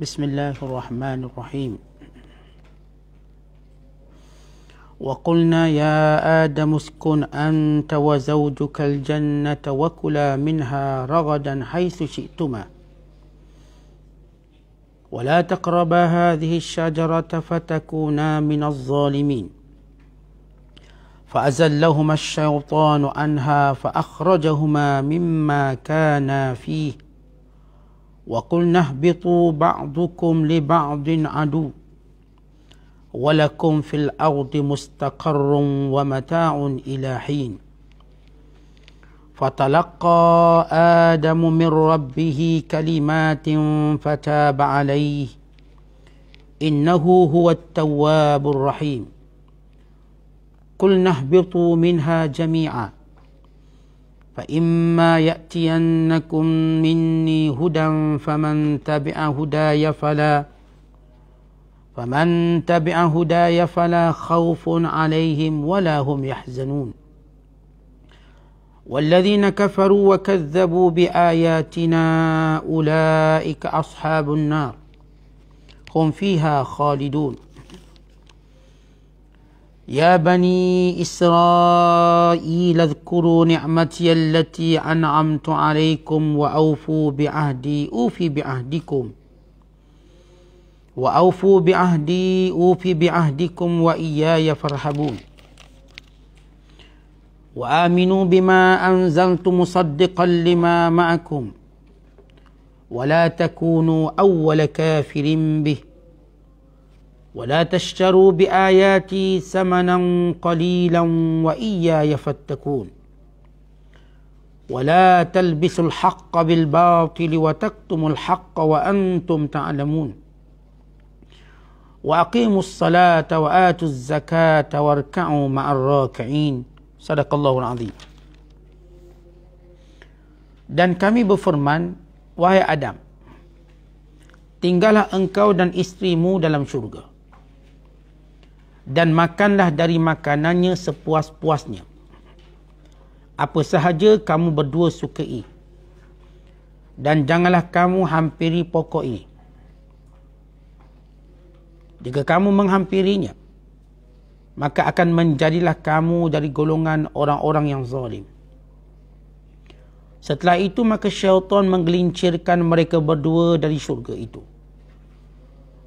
بسم الله الرحمن الرحيم وقلنا يا آدم اسكن أنت وزوجك الجنة وكلا منها رغدا حيث شئتما ولا تقربا هذه الشجرة فتكونا من الظالمين فأزلهما الشيطان عنها فأخرجهما مما كانا فيه وقلنا اهبطوا بعضكم لبعض عدو ولكم في الأرض مستقر ومتاع إلى حين فتلقى آدم من ربه كلمات فتاب عليه إنه هو التواب الرحيم قلنا اهبطوا منها جميعا فإما يأتينكم مني هدى فمن تبع هداي فلا فمن تبع هداي فلا خوف عليهم ولا هم يحزنون والذين كفروا وكذبوا بآياتنا أولئك أصحاب النار هم فيها خالدون يا بني إسرائيل اذكروا نعمتي التي أنعمت عليكم وأوفوا بعهدي أوف بعهدكم وأوفوا بعهدي أوف بعهدكم وإياي فارهبون وآمنوا بما أنزلت مصدقا لما معكم ولا تكونوا أول كافر به ولا تشتروا بآياتي ثمنا قليلا وإياي فاتقون ولا تلبسوا الحق بالباطل وتكتموا الحق وأنتم تعلمون وأقيموا الصلاة وآتوا الزكاة واركعوا مع الراكعين صدق الله العظيم Dan kami berfirman, Wahai Adam, tinggallah engkau dan istrimu dalam syurga. dan makanlah dari makanannya sepuas-puasnya. Apa sahaja kamu berdua sukai. Dan janganlah kamu hampiri pokok ini. Jika kamu menghampirinya, maka akan menjadilah kamu dari golongan orang-orang yang zalim. Setelah itu, maka syaitan menggelincirkan mereka berdua dari syurga itu.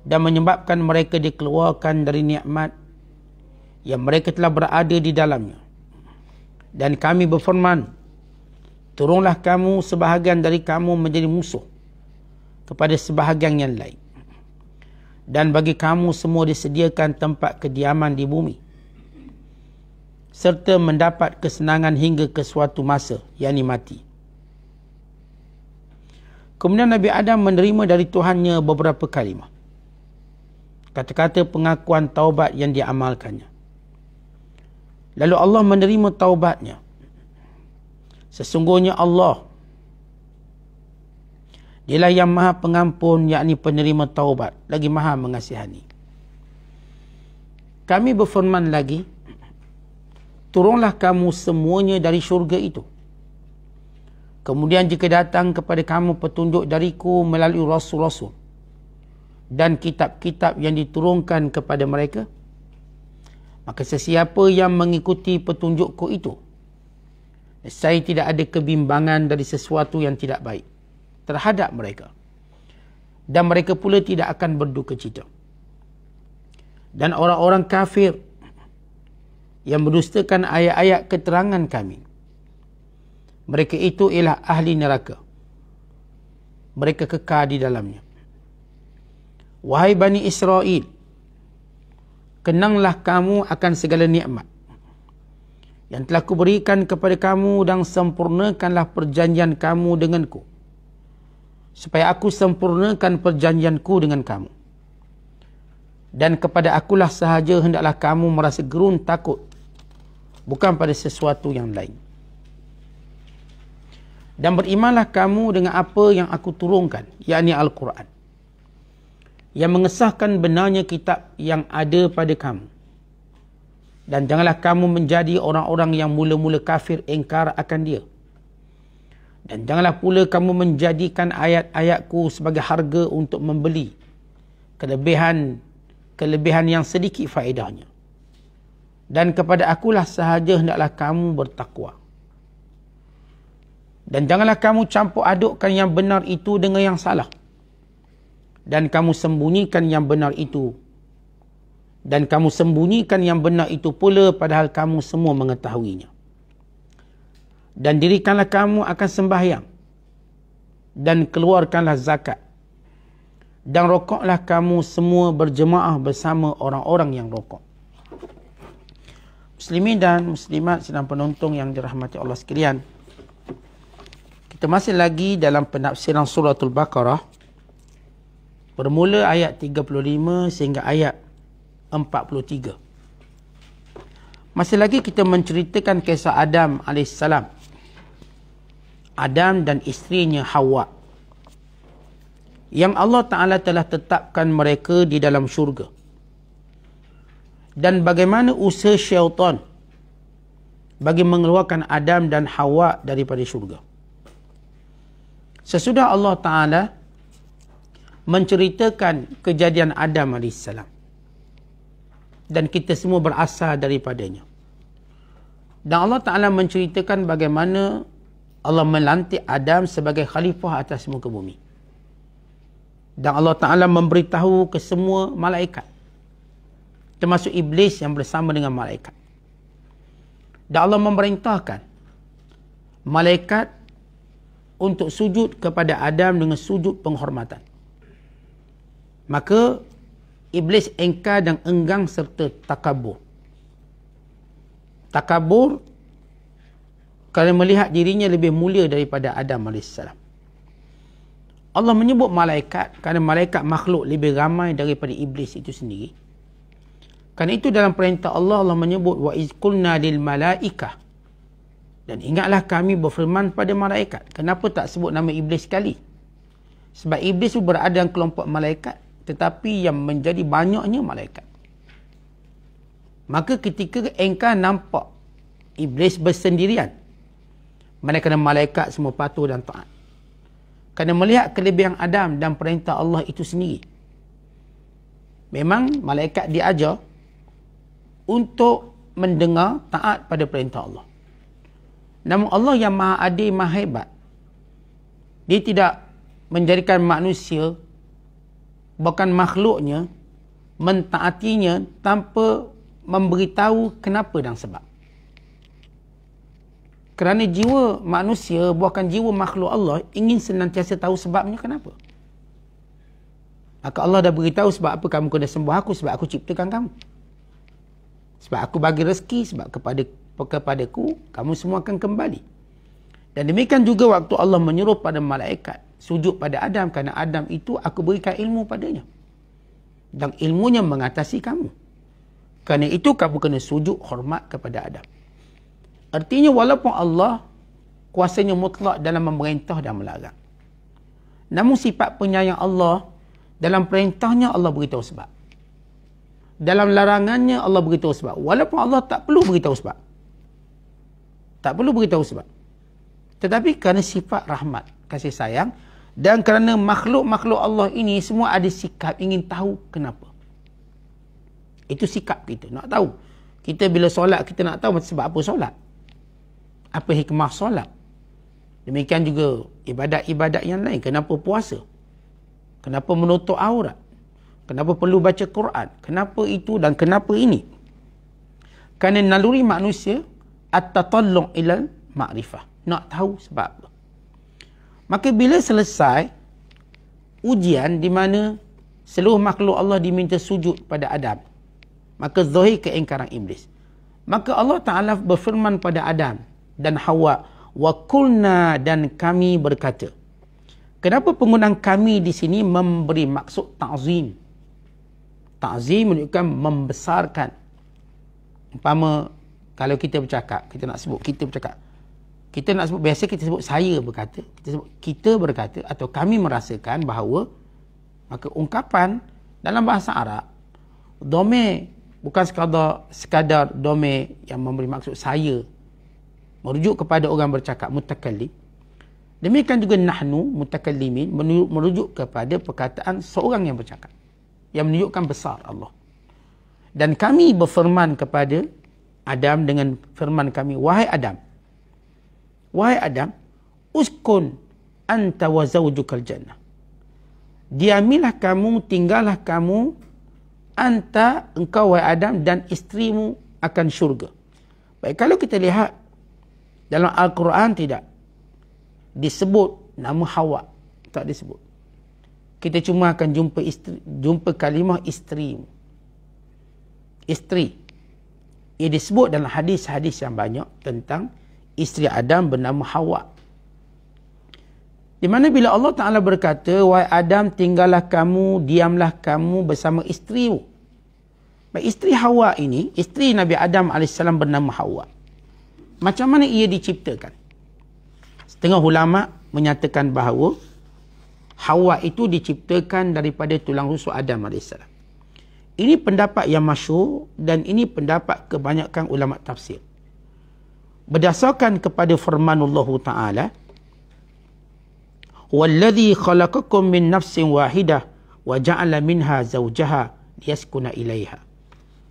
Dan menyebabkan mereka dikeluarkan dari nikmat yang mereka telah berada di dalamnya. Dan kami berfirman, turunlah kamu sebahagian dari kamu menjadi musuh kepada sebahagian yang lain. Dan bagi kamu semua disediakan tempat kediaman di bumi. Serta mendapat kesenangan hingga ke suatu masa, yakni mati. Kemudian Nabi Adam menerima dari Tuhannya beberapa kalimah. Kata-kata pengakuan taubat yang diamalkannya. Lalu Allah menerima taubatnya. Sesungguhnya Allah. Dialah yang maha pengampun, yakni penerima taubat. Lagi maha mengasihani. Kami berfirman lagi, turunlah kamu semuanya dari syurga itu. Kemudian jika datang kepada kamu petunjuk dariku melalui rasul-rasul dan kitab-kitab yang diturunkan kepada mereka, Maka sesiapa yang mengikuti petunjukku itu, saya tidak ada kebimbangan dari sesuatu yang tidak baik terhadap mereka. Dan mereka pula tidak akan berduka cita. Dan orang-orang kafir yang mendustakan ayat-ayat keterangan kami, mereka itu ialah ahli neraka. Mereka kekal di dalamnya. Wahai Bani Israel, kenanglah kamu akan segala nikmat yang telah kuberikan kepada kamu dan sempurnakanlah perjanjian kamu denganku supaya aku sempurnakan perjanjianku dengan kamu dan kepada akulah sahaja hendaklah kamu merasa gerun takut bukan pada sesuatu yang lain dan berimanlah kamu dengan apa yang aku turunkan yakni al-Quran yang mengesahkan benarnya kitab yang ada pada kamu. Dan janganlah kamu menjadi orang-orang yang mula-mula kafir engkar akan dia. Dan janganlah pula kamu menjadikan ayat-ayatku sebagai harga untuk membeli kelebihan kelebihan yang sedikit faedahnya. Dan kepada akulah sahaja hendaklah kamu bertakwa. Dan janganlah kamu campur adukkan yang benar itu dengan yang salah dan kamu sembunyikan yang benar itu dan kamu sembunyikan yang benar itu pula padahal kamu semua mengetahuinya dan dirikanlah kamu akan sembahyang dan keluarkanlah zakat dan rokoklah kamu semua berjemaah bersama orang-orang yang rokok muslimin dan muslimat sedang penonton yang dirahmati Allah sekalian kita masih lagi dalam penafsiran suratul baqarah Bermula ayat 35 sehingga ayat 43. Masih lagi kita menceritakan kisah Adam AS. Adam dan isterinya Hawa. Yang Allah Ta'ala telah tetapkan mereka di dalam syurga. Dan bagaimana usaha syaitan bagi mengeluarkan Adam dan Hawa daripada syurga. Sesudah Allah Ta'ala menceritakan kejadian Adam AS. Dan kita semua berasal daripadanya. Dan Allah Ta'ala menceritakan bagaimana Allah melantik Adam sebagai khalifah atas muka bumi. Dan Allah Ta'ala memberitahu ke semua malaikat. Termasuk iblis yang bersama dengan malaikat. Dan Allah memerintahkan malaikat untuk sujud kepada Adam dengan sujud penghormatan maka iblis engkar dan enggang serta takabur. Takabur kerana melihat dirinya lebih mulia daripada Adam AS. Allah menyebut malaikat kerana malaikat makhluk lebih ramai daripada iblis itu sendiri. Kerana itu dalam perintah Allah, Allah menyebut wa izkulna lil malaikah. Dan ingatlah kami berfirman pada malaikat. Kenapa tak sebut nama iblis sekali? Sebab iblis itu berada dalam kelompok malaikat tetapi yang menjadi banyaknya malaikat. Maka ketika engkau nampak iblis bersendirian, mana kena malaikat semua patuh dan taat. Kena melihat kelebihan Adam dan perintah Allah itu sendiri. Memang malaikat diajar untuk mendengar taat pada perintah Allah. Namun Allah yang maha adil, maha hebat. Dia tidak menjadikan manusia bahkan makhluknya mentaatinya tanpa memberitahu kenapa dan sebab. Kerana jiwa manusia, bahkan jiwa makhluk Allah ingin senantiasa tahu sebabnya kenapa. Maka Allah dah beritahu sebab apa kamu kena sembuh aku, sebab aku ciptakan kamu. Sebab aku bagi rezeki, sebab kepada kepadaku, kamu semua akan kembali. Dan demikian juga waktu Allah menyuruh pada malaikat sujud pada Adam kerana Adam itu aku berikan ilmu padanya. Dan ilmunya mengatasi kamu. Kerana itu kamu kena sujud hormat kepada Adam. Artinya walaupun Allah kuasanya mutlak dalam memerintah dan melarang. Namun sifat penyayang Allah dalam perintahnya Allah beritahu sebab. Dalam larangannya Allah beritahu sebab. Walaupun Allah tak perlu beritahu sebab. Tak perlu beritahu sebab. Tetapi kerana sifat rahmat, kasih sayang, dan kerana makhluk-makhluk Allah ini semua ada sikap ingin tahu kenapa. Itu sikap kita, nak tahu. Kita bila solat, kita nak tahu sebab apa solat. Apa hikmah solat. Demikian juga ibadat-ibadat yang lain. Kenapa puasa? Kenapa menutup aurat? Kenapa perlu baca Quran? Kenapa itu dan kenapa ini? Kerana naluri manusia at-tatallu ila ma'rifah. Nak tahu sebab apa? Maka bila selesai ujian di mana seluruh makhluk Allah diminta sujud pada Adam, maka zahir keingkaran iblis. Maka Allah Taala berfirman pada Adam dan Hawa, "Wa qulna dan kami berkata." Kenapa penggunaan kami di sini memberi maksud ta'zim? Ta'zim menunjukkan membesarkan. Umpama kalau kita bercakap, kita nak sebut, kita bercakap kita nak sebut biasa kita sebut saya berkata kita sebut kita berkata atau kami merasakan bahawa maka ungkapan dalam bahasa Arab dome bukan sekadar sekadar dome yang memberi maksud saya merujuk kepada orang bercakap mutakallim demikian juga nahnu mutakallimin merujuk kepada perkataan seorang yang bercakap yang menunjukkan besar Allah dan kami berfirman kepada Adam dengan firman kami wahai Adam Wahai Adam, uskun anta wa zawjukal jannah. Diamilah kamu, tinggallah kamu, anta engkau wahai Adam dan istrimu akan syurga. Baik, kalau kita lihat dalam Al-Quran tidak disebut nama Hawa. Tak disebut. Kita cuma akan jumpa isteri, jumpa kalimah isteri. Isteri. Ia disebut dalam hadis-hadis yang banyak tentang isteri Adam bernama Hawa. Di mana bila Allah Ta'ala berkata, Wahai Adam, tinggallah kamu, diamlah kamu bersama isteri. Baik, isteri Hawa ini, isteri Nabi Adam AS bernama Hawa. Macam mana ia diciptakan? Setengah ulama menyatakan bahawa Hawa itu diciptakan daripada tulang rusuk Adam AS. Ini pendapat yang masyur dan ini pendapat kebanyakan ulama tafsir berdasarkan kepada firman Allah Taala wallazi khalaqakum min nafsin wahidah wa ja'ala minha zawjaha liyaskuna ilaiha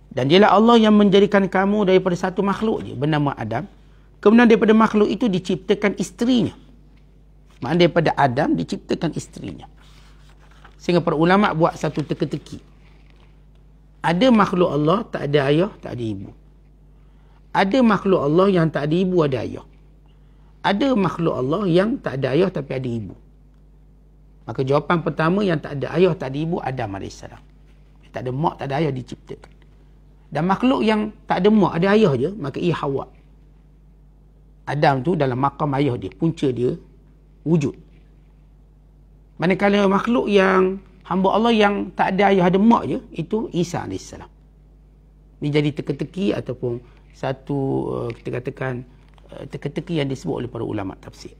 dan dialah Allah yang menjadikan kamu daripada satu makhluk je bernama Adam kemudian daripada makhluk itu diciptakan isterinya maknanya daripada Adam diciptakan isterinya sehingga para ulama buat satu teka-teki ada makhluk Allah tak ada ayah tak ada ibu ada makhluk Allah yang tak ada ibu ada ayah. Ada makhluk Allah yang tak ada ayah tapi ada ibu. Maka jawapan pertama yang tak ada ayah tak ada ibu Adam AS. tak ada mak tak ada ayah diciptakan. Dan makhluk yang tak ada mak ada ayah je maka ia hawa. Adam tu dalam makam ayah dia punca dia wujud. Manakala makhluk yang hamba Allah yang tak ada ayah ada mak je itu Isa AS. Ini jadi teka-teki ataupun satu uh, kita katakan uh, teka-teki yang disebut oleh para ulama tafsir.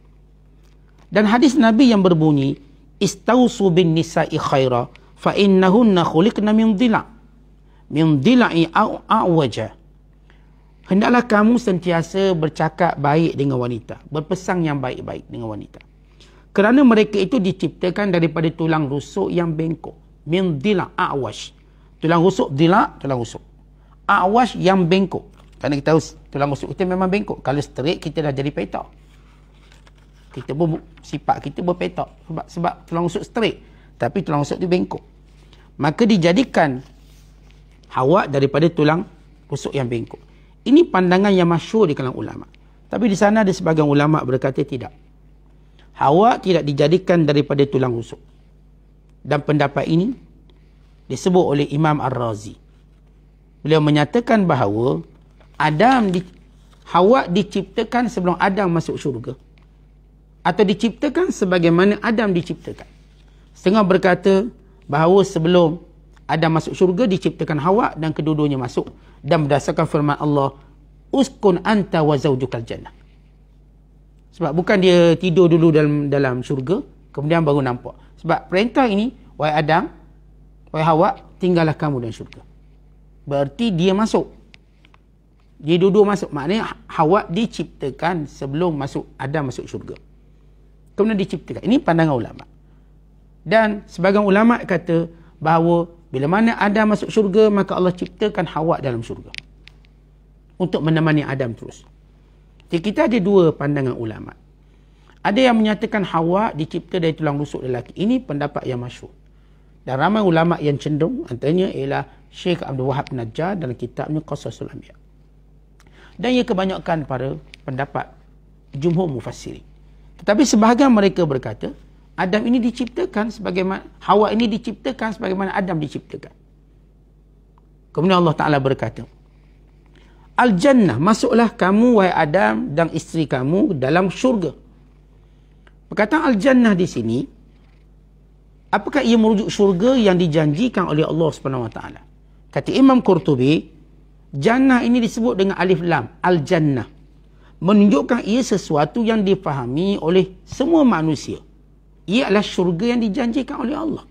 Dan hadis Nabi yang berbunyi istausu bin nisa'i khaira fa innahunna khuliqna min dhila min dhila'i aw Hendaklah kamu sentiasa bercakap baik dengan wanita, berpesang yang baik-baik dengan wanita. Kerana mereka itu diciptakan daripada tulang rusuk yang bengkok. Min dhila' Tulang rusuk dhila' tulang rusuk. Awaj yang bengkok. Kerana kita tahu tulang rusuk kita memang bengkok. Kalau straight, kita dah jadi petak. Kita pun sifat kita berpetak. Sebab, sebab tulang rusuk straight. Tapi tulang rusuk tu bengkok. Maka dijadikan hawa daripada tulang rusuk yang bengkok. Ini pandangan yang masyur di kalangan ulama. Tapi di sana ada sebagian ulama berkata tidak. Hawa tidak dijadikan daripada tulang rusuk. Dan pendapat ini disebut oleh Imam Ar-Razi. Beliau menyatakan bahawa Adam di Hawa diciptakan sebelum Adam masuk syurga. Atau diciptakan sebagaimana Adam diciptakan. Setengah berkata bahawa sebelum Adam masuk syurga diciptakan Hawa dan kedua-duanya masuk dan berdasarkan firman Allah uskun anta wa zaujukal jannah. Sebab bukan dia tidur dulu dalam dalam syurga kemudian baru nampak. Sebab perintah ini wahai Adam wahai Hawa tinggallah kamu dalam syurga. Berarti dia masuk dia duduk masuk. Maknanya ha- Hawa diciptakan sebelum masuk Adam masuk syurga. Kemudian diciptakan. Ini pandangan ulama. Dan sebagian ulama kata bahawa bila mana Adam masuk syurga, maka Allah ciptakan Hawa dalam syurga. Untuk menemani Adam terus. Jadi kita ada dua pandangan ulama. Ada yang menyatakan Hawa dicipta dari tulang rusuk lelaki. Ini pendapat yang masyur. Dan ramai ulama yang cenderung antaranya ialah Syekh Abdul Wahab Najjar dalam kitabnya Qasasul Amiyah dan ia kebanyakan pada pendapat jumhur mufassirin. Tetapi sebahagian mereka berkata, Adam ini diciptakan sebagaimana Hawa ini diciptakan sebagaimana Adam diciptakan. Kemudian Allah Taala berkata, Al-Jannah, masuklah kamu wahai Adam dan isteri kamu dalam syurga. Perkataan Al-Jannah di sini, apakah ia merujuk syurga yang dijanjikan oleh Allah Subhanahu Wa Taala? Kata Imam Qurtubi, Jannah ini disebut dengan alif lam, al-jannah. Menunjukkan ia sesuatu yang difahami oleh semua manusia. Ia adalah syurga yang dijanjikan oleh Allah.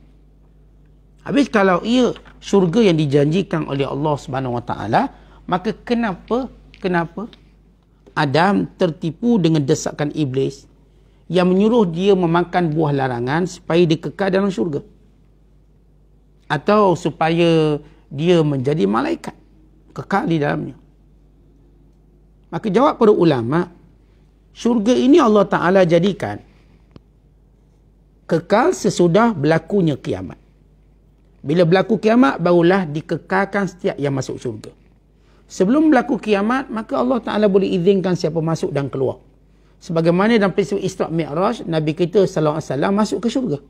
Habis kalau ia syurga yang dijanjikan oleh Allah Subhanahu Wa Taala, maka kenapa kenapa Adam tertipu dengan desakan iblis yang menyuruh dia memakan buah larangan supaya dia kekal dalam syurga atau supaya dia menjadi malaikat kekal di dalamnya. Maka jawab para ulama, syurga ini Allah Taala jadikan kekal sesudah berlakunya kiamat. Bila berlaku kiamat barulah dikekalkan setiap yang masuk syurga. Sebelum berlaku kiamat, maka Allah Taala boleh izinkan siapa masuk dan keluar. Sebagaimana dalam peristiwa Isra Mi'raj, Nabi kita sallallahu alaihi masuk ke syurga.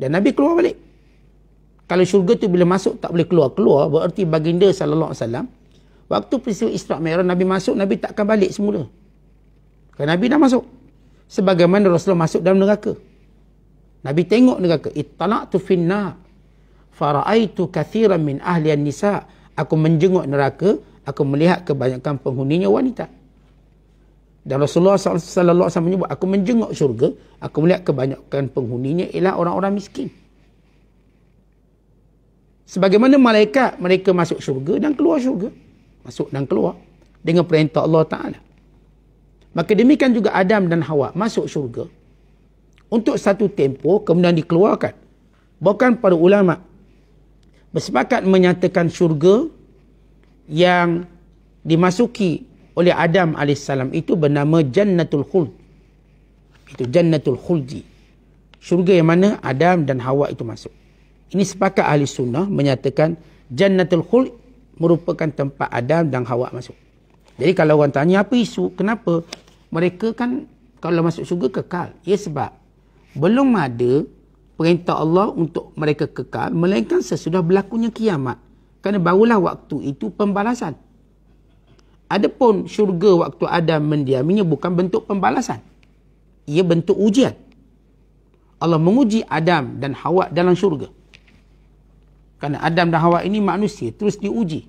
Dan Nabi keluar balik kalau syurga tu bila masuk tak boleh keluar-keluar bererti baginda sallallahu alaihi wasallam waktu peristiwa Israq Mikraj Nabi masuk Nabi takkan balik semula. Kerana Nabi dah masuk. Sebagaimana Rasulullah masuk dalam neraka. Nabi tengok neraka. Ittala'tu finna fara'aitu kathiran min ahliyan nisa. Aku menjenguk neraka. Aku melihat kebanyakan penghuninya wanita. Dan Rasulullah SAW menyebut, aku menjenguk syurga. Aku melihat kebanyakan penghuninya ialah orang-orang miskin sebagaimana malaikat mereka masuk syurga dan keluar syurga masuk dan keluar dengan perintah Allah Taala maka demikian juga Adam dan Hawa masuk syurga untuk satu tempoh kemudian dikeluarkan bahkan para ulama bersepakat menyatakan syurga yang dimasuki oleh Adam AS itu bernama Jannatul Khuld. Itu Jannatul Khuldi. Syurga yang mana Adam dan Hawa itu masuk. Ini sepakat ahli sunnah menyatakan Jannatul Khul merupakan tempat Adam dan Hawa masuk. Jadi kalau orang tanya apa isu, kenapa? Mereka kan kalau masuk syurga kekal. Ya sebab belum ada perintah Allah untuk mereka kekal melainkan sesudah berlakunya kiamat. Kerana barulah waktu itu pembalasan. Adapun syurga waktu Adam mendiaminya bukan bentuk pembalasan. Ia bentuk ujian. Allah menguji Adam dan Hawa dalam syurga. Kerana Adam dan Hawa ini manusia terus diuji.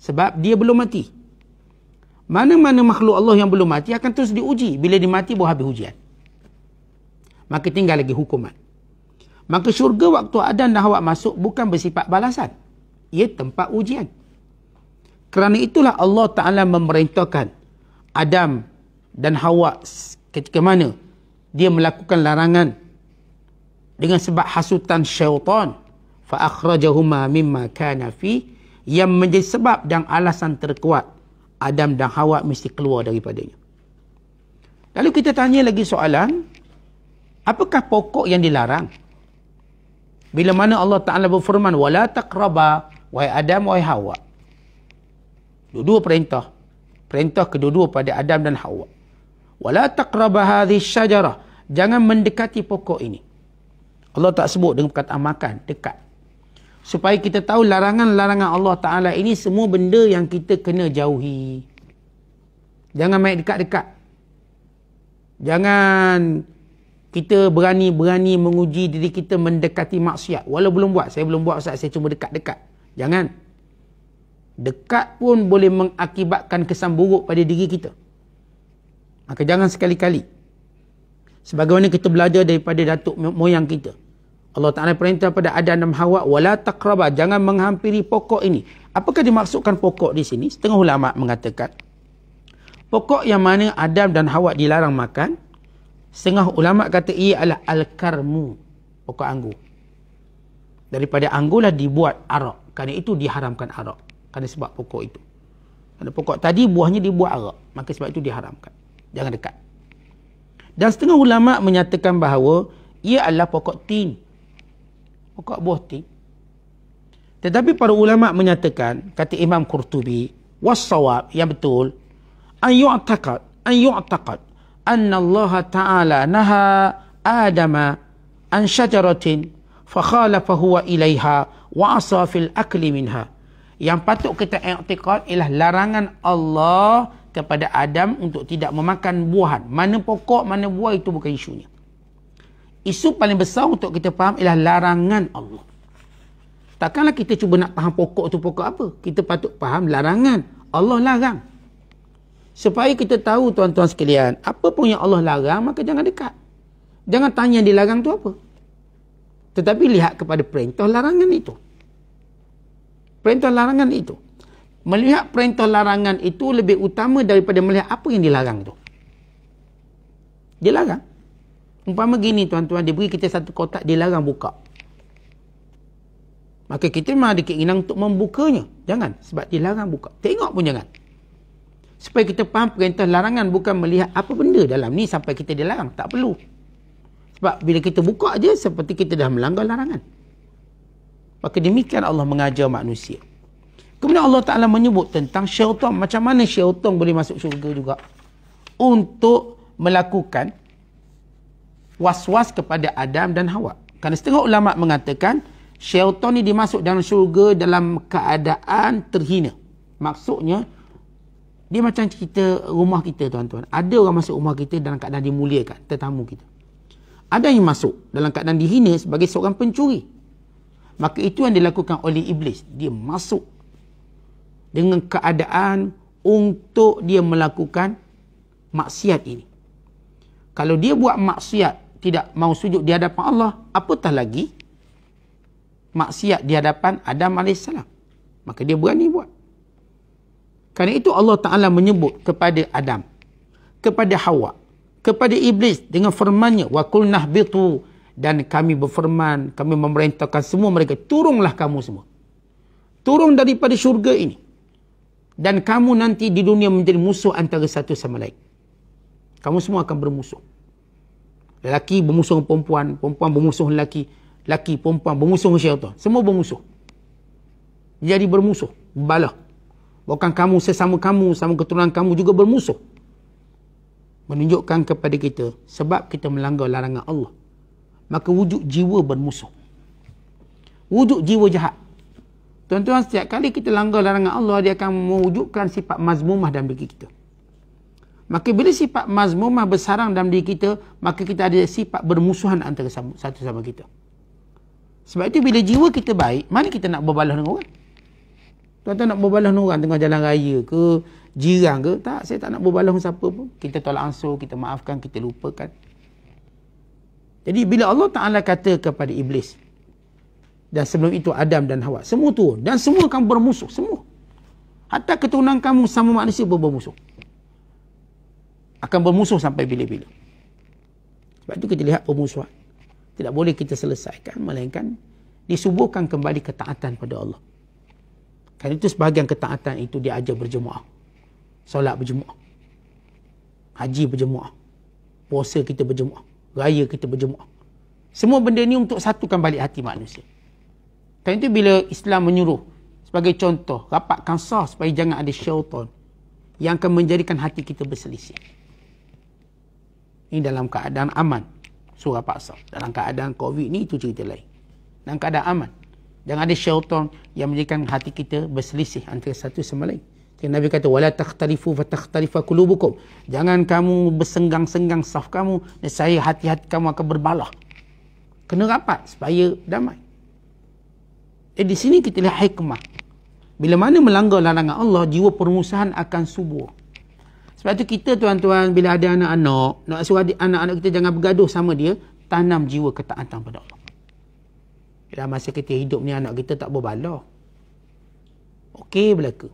Sebab dia belum mati. Mana-mana makhluk Allah yang belum mati akan terus diuji. Bila dia mati baru habis ujian. Maka tinggal lagi hukuman. Maka syurga waktu Adam dan Hawa masuk bukan bersifat balasan. Ia tempat ujian. Kerana itulah Allah Ta'ala memerintahkan Adam dan Hawa ketika mana dia melakukan larangan dengan sebab hasutan syaitan fa akhrajahuma mimma kana fi yang menjadi sebab dan alasan terkuat Adam dan Hawa mesti keluar daripadanya. Lalu kita tanya lagi soalan, apakah pokok yang dilarang? Bila mana Allah Ta'ala berfirman, wala taqraba wa Adam wa Hawa. Dua-dua perintah. Perintah kedua-dua pada Adam dan Hawa. Wala taqraba hadhi syajarah. Jangan mendekati pokok ini. Allah tak sebut dengan perkataan makan, dekat supaya kita tahu larangan-larangan Allah Ta'ala ini semua benda yang kita kena jauhi. Jangan main dekat-dekat. Jangan kita berani-berani menguji diri kita mendekati maksiat. Walau belum buat, saya belum buat Ustaz, saya cuma dekat-dekat. Jangan. Dekat pun boleh mengakibatkan kesan buruk pada diri kita. Maka jangan sekali-kali. Sebagaimana kita belajar daripada datuk moyang kita. Allah Ta'ala perintah pada Adan dan Hawa, wala takraba, jangan menghampiri pokok ini. Apakah dimaksudkan pokok di sini? Setengah ulama mengatakan, pokok yang mana Adam dan Hawa dilarang makan, setengah ulama kata ia adalah Al-Karmu, pokok anggur. Daripada anggur lah dibuat arak. Kerana itu diharamkan arak. Kerana sebab pokok itu. Kerana pokok tadi buahnya dibuat arak. Maka sebab itu diharamkan. Jangan dekat. Dan setengah ulama menyatakan bahawa ia adalah pokok tin pokok buah ti. Tetapi para ulama menyatakan, kata Imam Qurtubi, wassawab yang betul, an yu'taqad, an yu'taqad, anna Allah Ta'ala naha آدم عن شجرة فخالفه إليها وعصى في الأكل منها yang patut kita iktikad ialah larangan Allah kepada Adam untuk tidak memakan buahan. Mana pokok, mana buah itu bukan isunya isu paling besar untuk kita faham ialah larangan Allah. Takkanlah kita cuba nak faham pokok tu pokok apa. Kita patut faham larangan. Allah larang. Supaya kita tahu tuan-tuan sekalian, apa pun yang Allah larang, maka jangan dekat. Jangan tanya yang dilarang tu apa. Tetapi lihat kepada perintah larangan itu. Perintah larangan itu. Melihat perintah larangan itu lebih utama daripada melihat apa yang dilarang itu. Dilarang. Umpama gini tuan-tuan, dia beri kita satu kotak, dia larang buka. Maka kita memang ada keinginan untuk membukanya. Jangan. Sebab dia larang buka. Tengok pun jangan. Supaya kita faham perintah larangan bukan melihat apa benda dalam ni sampai kita dilarang. Tak perlu. Sebab bila kita buka je, seperti kita dah melanggar larangan. Maka demikian Allah mengajar manusia. Kemudian Allah Ta'ala menyebut tentang syaitan. Macam mana syaitan boleh masuk syurga juga. Untuk melakukan was-was kepada Adam dan Hawa. Kerana setengah ulama mengatakan syaitan ini dimasuk dalam syurga dalam keadaan terhina. Maksudnya dia macam kita rumah kita tuan-tuan. Ada orang masuk rumah kita dalam keadaan dimuliakan, tetamu kita. Ada yang masuk dalam keadaan dihina sebagai seorang pencuri. Maka itu yang dilakukan oleh iblis. Dia masuk dengan keadaan untuk dia melakukan maksiat ini. Kalau dia buat maksiat tidak mau sujud di hadapan Allah, apatah lagi maksiat di hadapan Adam AS. Maka dia berani buat. Karena itu Allah Ta'ala menyebut kepada Adam, kepada Hawa, kepada Iblis dengan firmannya, وَقُلْنَهْ بِطُوا Dan kami berfirman, kami memerintahkan semua mereka, turunlah kamu semua. Turun daripada syurga ini. Dan kamu nanti di dunia menjadi musuh antara satu sama lain. Kamu semua akan bermusuh. Lelaki bermusuh perempuan, perempuan bermusuh lelaki, lelaki perempuan bermusuh syaitan. Semua bermusuh. Jadi bermusuh, bala. Bukan kamu sesama kamu, sama keturunan kamu juga bermusuh. Menunjukkan kepada kita sebab kita melanggar larangan Allah. Maka wujud jiwa bermusuh. Wujud jiwa jahat. Tuan-tuan, setiap kali kita langgar larangan Allah, dia akan mewujudkan sifat mazmumah dalam diri kita. Maka bila sifat mazmumah bersarang dalam diri kita, maka kita ada sifat bermusuhan antara satu sama kita. Sebab itu bila jiwa kita baik, mana kita nak berbalah dengan orang? Tuan-tuan nak berbalah dengan orang tengah jalan raya ke, jiran ke? Tak, saya tak nak berbalah dengan siapa pun. Kita tolak ansur, kita maafkan, kita lupakan. Jadi bila Allah Ta'ala kata kepada Iblis, dan sebelum itu Adam dan Hawa, semua tu Dan semua kamu bermusuh, semua. Hatta keturunan kamu sama manusia berbermusuh. -ber akan bermusuh sampai bila-bila. Sebab itu kita lihat pemusuhan. Tidak boleh kita selesaikan, melainkan disubuhkan kembali ketaatan pada Allah. Kerana itu sebahagian ketaatan itu dia ajar berjemaah. Solat berjemaah. Haji berjemaah. Puasa kita berjemaah. Raya kita berjemaah. Semua benda ni untuk satukan balik hati manusia. Kerana itu bila Islam menyuruh, sebagai contoh, rapatkan sah supaya jangan ada syaitan yang akan menjadikan hati kita berselisih ni dalam keadaan aman surah paksa dalam keadaan covid ni itu cerita lain dalam keadaan aman dan ada syaitan yang menjadikan hati kita berselisih antara satu sama lain Okay, Nabi kata wala takhtalifu fa takhtalifa kulubukum. Jangan kamu bersenggang-senggang saf kamu, saya hati-hati kamu akan berbalah. Kena rapat supaya damai. Eh di sini kita lihat hikmah. Bila mana melanggar larangan Allah, jiwa permusuhan akan subur. Sebab tu kita tuan-tuan bila ada anak-anak, nak suruh anak-anak kita jangan bergaduh sama dia, tanam jiwa ketaatan pada Allah. Dalam masa kita hidup ni anak kita tak berbala. Okey belaka.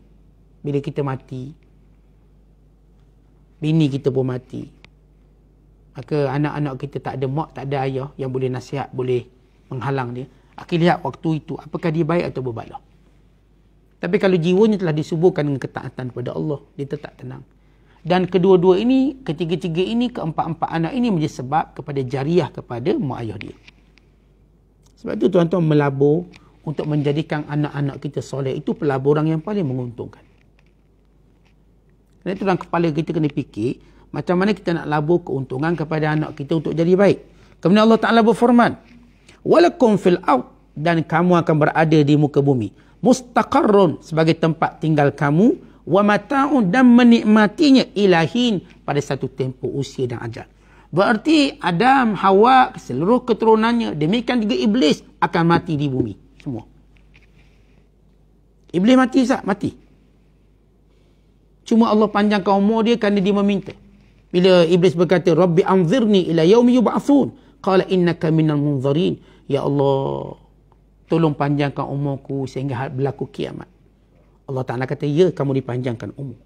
Bila kita mati, bini kita pun mati. Maka anak-anak kita tak ada mak, tak ada ayah yang boleh nasihat, boleh menghalang dia. Akhirnya lihat waktu itu, apakah dia baik atau berbala. Tapi kalau jiwanya telah disubuhkan dengan ketaatan kepada Allah, dia tetap tenang. Dan kedua-dua ini, ketiga-tiga ini, keempat-empat anak ini menjadi sebab kepada jariah kepada mak ayah dia. Sebab itu tuan-tuan melabur untuk menjadikan anak-anak kita soleh. Itu pelaburan yang paling menguntungkan. Dan itu dalam kepala kita kena fikir macam mana kita nak labur keuntungan kepada anak kita untuk jadi baik. Kemudian Allah Ta'ala berfirman, Walakum fil aw dan kamu akan berada di muka bumi. Mustaqarrun sebagai tempat tinggal kamu wa mata'un dan menikmatinya ilahin pada satu tempoh usia dan ajal. Berarti Adam, Hawa, seluruh keturunannya, demikian juga Iblis akan mati di bumi. Semua. Iblis mati, Ustaz? Mati. Cuma Allah panjangkan umur dia kerana dia meminta. Bila Iblis berkata, Rabbi anzirni ila yaumi yub'athun. Qala innaka minal munzarin. Ya Allah, tolong panjangkan umurku sehingga berlaku kiamat. Allah Ta'ala kata, ya kamu dipanjangkan umur.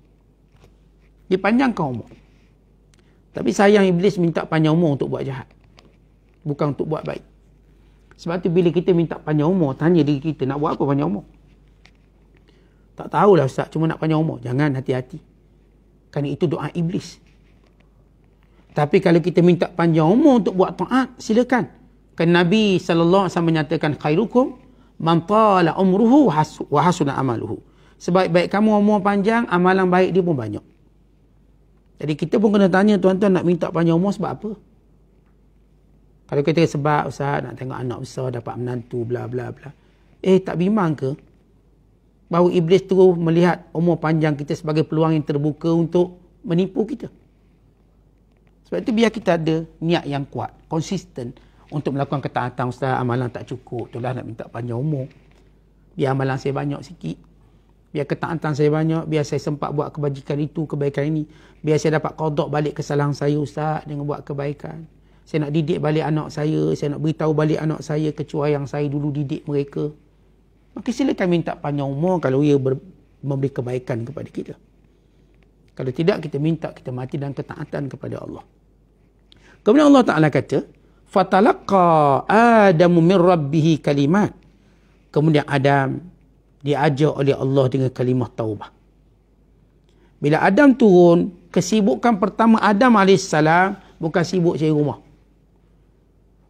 Dipanjangkan umur. Tapi sayang Iblis minta panjang umur untuk buat jahat. Bukan untuk buat baik. Sebab tu bila kita minta panjang umur, tanya diri kita nak buat apa panjang umur. Tak tahulah Ustaz, cuma nak panjang umur. Jangan hati-hati. Kan itu doa Iblis. Tapi kalau kita minta panjang umur untuk buat taat, silakan. Kan Nabi SAW menyatakan khairukum, man tala umruhu wa hasuna amaluhu sebaik-baik kamu umur panjang, amalan baik dia pun banyak. Jadi kita pun kena tanya tuan-tuan nak minta panjang umur sebab apa? Kalau kita sebab Ustaz nak tengok anak besar dapat menantu bla bla bla. Eh tak bimbang ke? Bahawa iblis tu melihat umur panjang kita sebagai peluang yang terbuka untuk menipu kita. Sebab itu biar kita ada niat yang kuat, konsisten untuk melakukan ketaatan Ustaz amalan tak cukup. Itulah nak minta panjang umur. Biar amalan saya banyak sikit. Biar ketaatan saya banyak, biar saya sempat buat kebajikan itu, kebaikan ini. Biar saya dapat kodok balik kesalahan saya Ustaz dengan buat kebaikan. Saya nak didik balik anak saya, saya nak beritahu balik anak saya kecua yang saya dulu didik mereka. Maka silakan minta panjang umur kalau ia memberi kebaikan kepada kita. Kalau tidak, kita minta kita mati dan ketaatan kepada Allah. Kemudian Allah Ta'ala kata, فَتَلَقَّى آدَمُ مِنْ رَبِّهِ كَلِمَاتِ Kemudian Adam diajar oleh Allah dengan kalimah taubah. Bila Adam turun, kesibukan pertama Adam AS bukan sibuk cari rumah.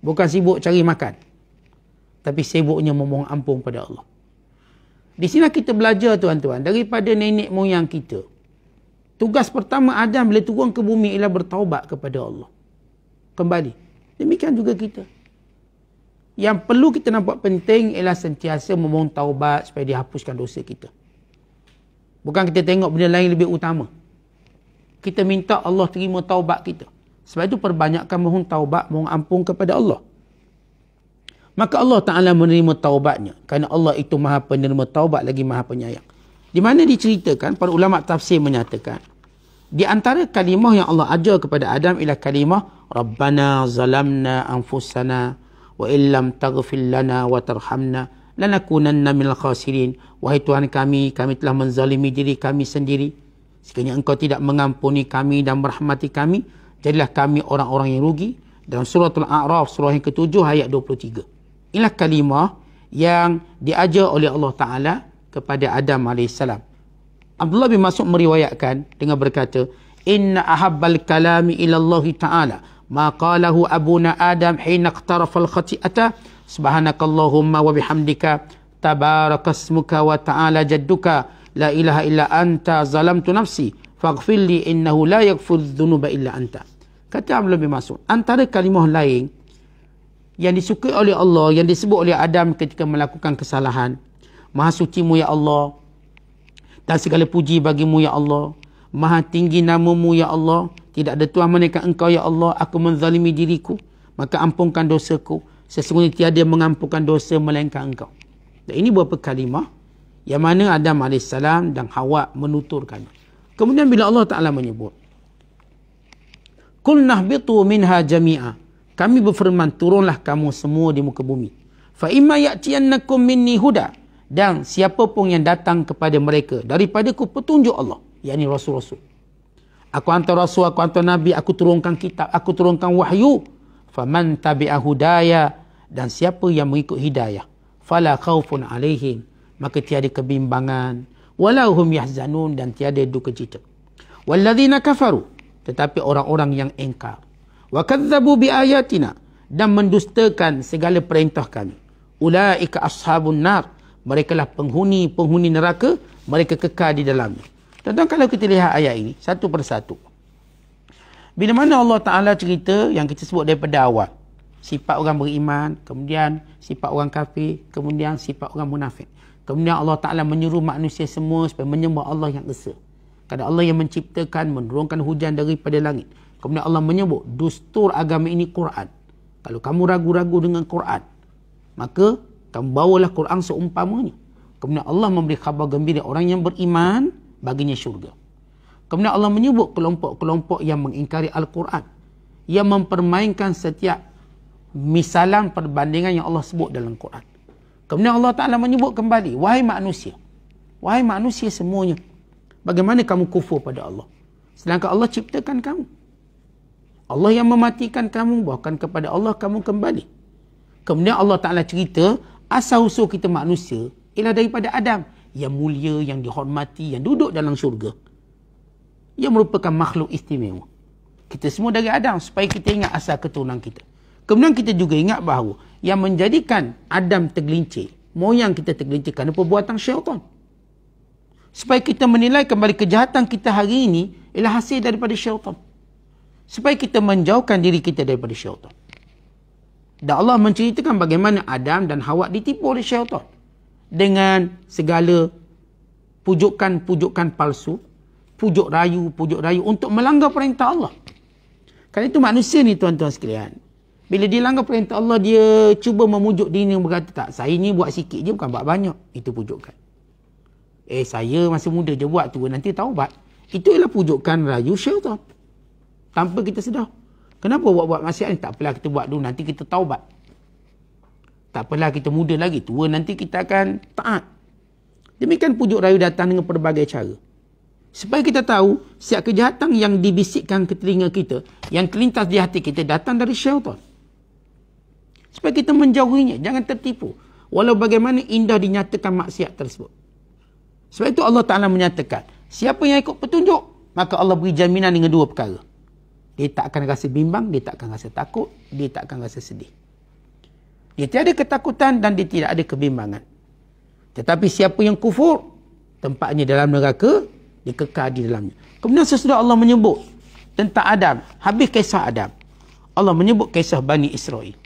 Bukan sibuk cari makan. Tapi sibuknya memohon ampun pada Allah. Di sini kita belajar tuan-tuan daripada nenek moyang kita. Tugas pertama Adam bila turun ke bumi ialah bertaubat kepada Allah. Kembali. Demikian juga kita yang perlu kita nampak penting ialah sentiasa memohon taubat supaya dihapuskan dosa kita. Bukan kita tengok benda lain lebih utama. Kita minta Allah terima taubat kita. Sebab itu perbanyakkan mohon taubat, mohon ampun kepada Allah. Maka Allah Ta'ala menerima taubatnya. Kerana Allah itu maha penerima taubat lagi maha penyayang. Di mana diceritakan, para ulama tafsir menyatakan, di antara kalimah yang Allah ajar kepada Adam ialah kalimah Rabbana zalamna anfusana وإن لم تغفر لنا وترحمنا لنكونن من الخاسرين Wahai Tuhan kami, kami telah menzalimi diri kami sendiri. Sekiranya engkau tidak mengampuni kami dan merahmati kami, jadilah kami orang-orang yang rugi. Dalam surah Al-A'raf, surah yang ketujuh, ayat 23. Inilah kalimah yang diajar oleh Allah Ta'ala kepada Adam AS. Abdullah bin Mas'ud meriwayatkan dengan berkata, Inna ahabbal kalami ilallahi ta'ala ma qalahu abuna adam hina qtarafa al-khati'ata subhanakallahumma wa bihamdika tabarakasmuka wa ta'ala jadduka la ilaha illa anta zalamtu nafsi faghfirli innahu la yaghfir dhunuba illa anta kata Abdul Nabi Masud antara kalimah lain yang disukai oleh Allah yang disebut oleh Adam ketika melakukan kesalahan maha suci mu ya Allah dan segala puji bagimu ya Allah maha tinggi namamu ya Allah tidak ada Tuhan mereka engkau, Ya Allah, aku menzalimi diriku. Maka ampunkan dosaku. Sesungguhnya tiada mengampunkan dosa melainkan engkau. Dan ini beberapa kalimah yang mana Adam AS dan Hawa menuturkan. Kemudian bila Allah Ta'ala menyebut, Kulnah bitu minha jami'a. Kami berfirman, turunlah kamu semua di muka bumi. Fa'imma ya'tiannakum minni huda. Dan siapapun yang datang kepada mereka, daripada ku petunjuk Allah, yakni Rasul-Rasul. Aku hantar rasul, aku hantar nabi, aku turunkan kitab, aku turunkan wahyu. Faman tabi'a hudaya dan siapa yang mengikut hidayah. Fala khaufun alaihim. Maka tiada kebimbangan. Walauhum yahzanun dan tiada duka cita. Walladzina kafaru. Tetapi orang-orang yang engkar. Wa kazzabu bi ayatina dan mendustakan segala perintah kami. Ulaika ashabun nar. Mereka lah penghuni-penghuni neraka. Mereka kekal di dalamnya. Tuan-tuan kalau kita lihat ayat ini satu persatu. Bila mana Allah Taala cerita yang kita sebut daripada awal. Sifat orang beriman, kemudian sifat orang kafir, kemudian sifat orang munafik. Kemudian Allah Taala menyuruh manusia semua supaya menyembah Allah yang esa. Kerana Allah yang menciptakan, menurunkan hujan daripada langit. Kemudian Allah menyebut, dustur agama ini Quran. Kalau kamu ragu-ragu dengan Quran, maka kamu bawalah Quran seumpamanya. Kemudian Allah memberi khabar gembira orang yang beriman, baginya syurga. Kemudian Allah menyebut kelompok-kelompok yang mengingkari Al-Quran. Yang mempermainkan setiap misalan perbandingan yang Allah sebut dalam Al-Quran. Kemudian Allah Ta'ala menyebut kembali, Wahai manusia, wahai manusia semuanya, bagaimana kamu kufur pada Allah? Sedangkan Allah ciptakan kamu. Allah yang mematikan kamu, bahkan kepada Allah kamu kembali. Kemudian Allah Ta'ala cerita, asal usul kita manusia, ialah daripada Adam. Adam yang mulia, yang dihormati, yang duduk dalam syurga. Ia merupakan makhluk istimewa. Kita semua dari Adam supaya kita ingat asal keturunan kita. Kemudian kita juga ingat bahawa yang menjadikan Adam tergelincir, moyang kita tergelincir kerana perbuatan syaitan. Supaya kita menilai kembali kejahatan kita hari ini ialah hasil daripada syaitan. Supaya kita menjauhkan diri kita daripada syaitan. Dan Allah menceritakan bagaimana Adam dan Hawa ditipu oleh syaitan dengan segala pujukan-pujukan palsu, pujuk rayu, pujuk rayu untuk melanggar perintah Allah. Kerana itu manusia ni tuan-tuan sekalian. Bila dia langgar perintah Allah, dia cuba memujuk diri yang berkata, tak, saya ni buat sikit je, bukan buat banyak. Itu pujukan. Eh, saya masa muda je buat tu, nanti taubat. Itu ialah pujukan rayu syaitan. Tanpa kita sedar. Kenapa buat-buat masyarakat ni? Tak apalah kita buat dulu, nanti kita taubat tak apalah kita muda lagi, tua nanti kita akan taat. Demikian pujuk rayu datang dengan pelbagai cara. Supaya kita tahu, siap kejahatan yang dibisikkan ke telinga kita, yang terlintas di hati kita datang dari syaitan. Supaya kita menjauhinya, jangan tertipu. Walau bagaimana indah dinyatakan maksiat tersebut. Sebab itu Allah Ta'ala menyatakan, siapa yang ikut petunjuk, maka Allah beri jaminan dengan dua perkara. Dia tak akan rasa bimbang, dia tak akan rasa takut, dia tak akan rasa sedih. Dia tiada ketakutan dan dia tidak ada kebimbangan. Tetapi siapa yang kufur, tempatnya dalam neraka, dia kekal di dalamnya. Kemudian sesudah Allah menyebut tentang Adam, habis kisah Adam. Allah menyebut kisah Bani Israel.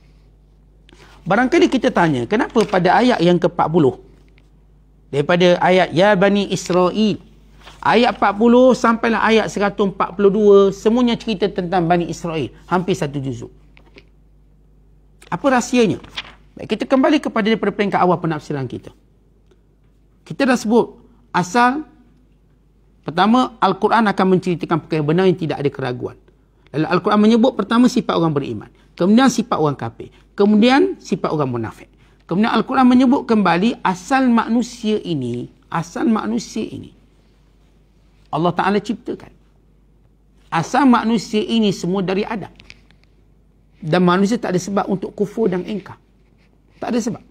Barangkali kita tanya, kenapa pada ayat yang ke-40, daripada ayat Ya Bani Israel, ayat 40 sampailah ayat 142, semuanya cerita tentang Bani Israel, hampir satu juzuk. Apa rahsianya? Baik, kita kembali kepada daripada peringkat awal penafsiran kita. Kita dah sebut asal pertama Al-Quran akan menceritakan perkara benar yang tidak ada keraguan. Lalu Al-Quran menyebut pertama sifat orang beriman. Kemudian sifat orang kafir. Kemudian sifat orang munafik. Kemudian Al-Quran menyebut kembali asal manusia ini, asal manusia ini. Allah Ta'ala ciptakan. Asal manusia ini semua dari Adam dan manusia tak ada sebab untuk kufur dan engkar. Tak ada sebab.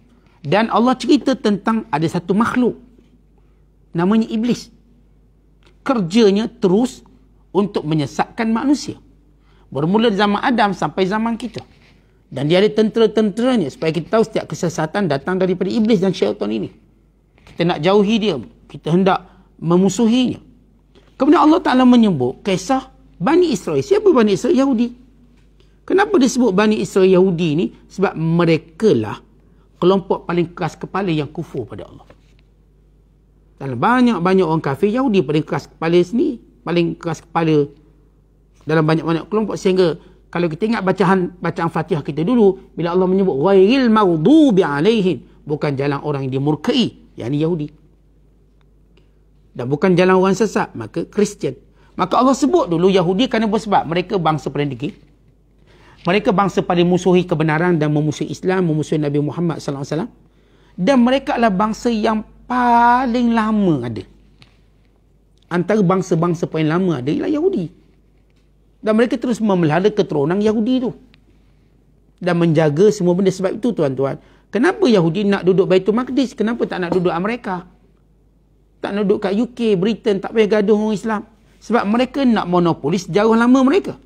Dan Allah cerita tentang ada satu makhluk namanya iblis. Kerjanya terus untuk menyesatkan manusia. Bermula zaman Adam sampai zaman kita. Dan dia ada tentera-tenteranya supaya kita tahu setiap kesesatan datang daripada iblis dan syaitan ini. Kita nak jauhi dia. Kita hendak memusuhinya. Kemudian Allah Ta'ala menyebut kisah Bani Israel. Siapa Bani Israel? Yahudi. Kenapa disebut Bani Israel Yahudi ni? Sebab mereka lah kelompok paling keras kepala yang kufur pada Allah. Dan banyak-banyak orang kafir Yahudi paling keras kepala sini, paling keras kepala dalam banyak-banyak kelompok sehingga kalau kita ingat bacaan bacaan Fatihah kita dulu bila Allah menyebut ghairil maghdubi alaihim bukan jalan orang yang dimurkai yakni Yahudi dan bukan jalan orang sesat maka Kristian maka Allah sebut dulu Yahudi kerana sebab mereka bangsa pendekik mereka bangsa paling musuhi kebenaran dan memusuhi Islam, memusuhi Nabi Muhammad sallallahu alaihi wasallam. Dan mereka adalah bangsa yang paling lama ada. Antara bangsa-bangsa paling lama ada ialah Yahudi. Dan mereka terus memelihara keturunan Yahudi itu. Dan menjaga semua benda sebab itu tuan-tuan. Kenapa Yahudi nak duduk Baitul Maqdis? Kenapa tak nak duduk Amerika? Tak nak duduk kat UK, Britain, tak payah gaduh orang Islam. Sebab mereka nak monopolis jauh lama mereka.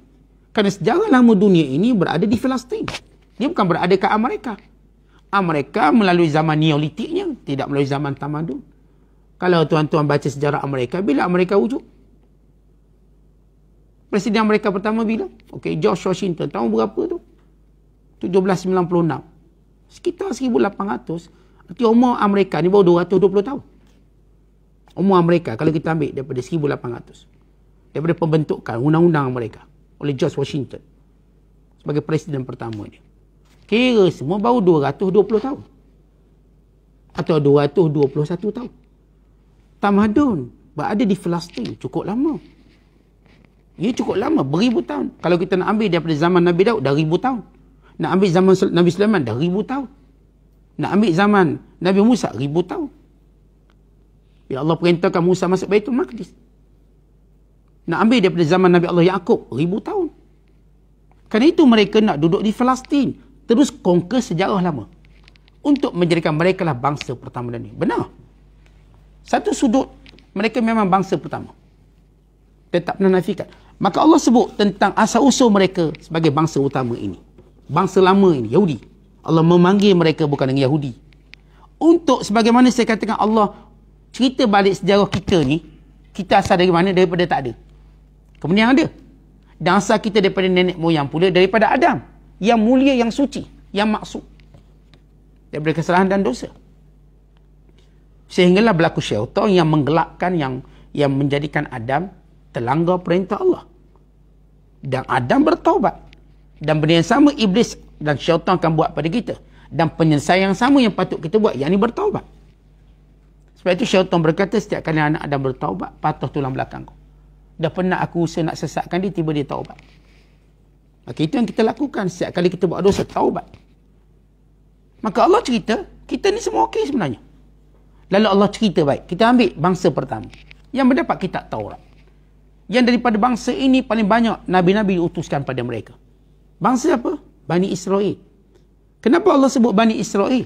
Kerana sejarah lama dunia ini berada di Filistin. Dia bukan berada ke Amerika. Amerika melalui zaman neolitiknya, tidak melalui zaman tamadun. Kalau tuan-tuan baca sejarah Amerika, bila Amerika wujud? Presiden Amerika pertama bila? Okey, George Washington. Tahun berapa tu? 1796. Sekitar 1800. Berarti umur Amerika ni baru 220 tahun. Umur Amerika kalau kita ambil daripada 1800. Daripada pembentukan undang-undang Amerika oleh George Washington sebagai presiden pertama dia. Kira semua baru 220 tahun. Atau 221 tahun. Tamadun berada di Palestin cukup lama. ini cukup lama, beribu tahun. Kalau kita nak ambil daripada zaman Nabi Daud, dah ribu tahun. Nak ambil zaman Nabi Sulaiman, dah ribu tahun. Nak ambil zaman Nabi Musa, ribu tahun. Bila ya Allah perintahkan Musa masuk itu Maqdis, nak ambil daripada zaman Nabi Allah Yaakob, ribu tahun. Kerana itu mereka nak duduk di Palestin Terus conquer sejarah lama. Untuk menjadikan mereka lah bangsa pertama dan ini. Benar. Satu sudut, mereka memang bangsa pertama. Dia tak pernah nafikan. Maka Allah sebut tentang asal-usul mereka sebagai bangsa utama ini. Bangsa lama ini, Yahudi. Allah memanggil mereka bukan dengan Yahudi. Untuk sebagaimana saya katakan Allah cerita balik sejarah kita ni, kita asal dari mana? Daripada tak ada. Kemudian ada. Dan asal kita daripada nenek moyang pula daripada Adam. Yang mulia, yang suci, yang maksud. Daripada kesalahan dan dosa. Sehinggalah berlaku syaitan yang menggelapkan, yang yang menjadikan Adam terlanggar perintah Allah. Dan Adam bertaubat. Dan benda yang sama iblis dan syaitan akan buat pada kita. Dan penyelesaian yang sama yang patut kita buat, yang ini bertaubat. Sebab itu syaitan berkata setiap kali anak Adam bertaubat, patuh tulang belakangku dah pernah aku usaha nak sesatkan dia, tiba dia taubat. Maka itu yang kita lakukan setiap kali kita buat dosa, taubat. Maka Allah cerita, kita ni semua okey sebenarnya. Lalu Allah cerita baik, kita ambil bangsa pertama. Yang mendapat kitab Taurat. Yang daripada bangsa ini paling banyak Nabi-Nabi diutuskan pada mereka. Bangsa apa? Bani Israel. Kenapa Allah sebut Bani Israel?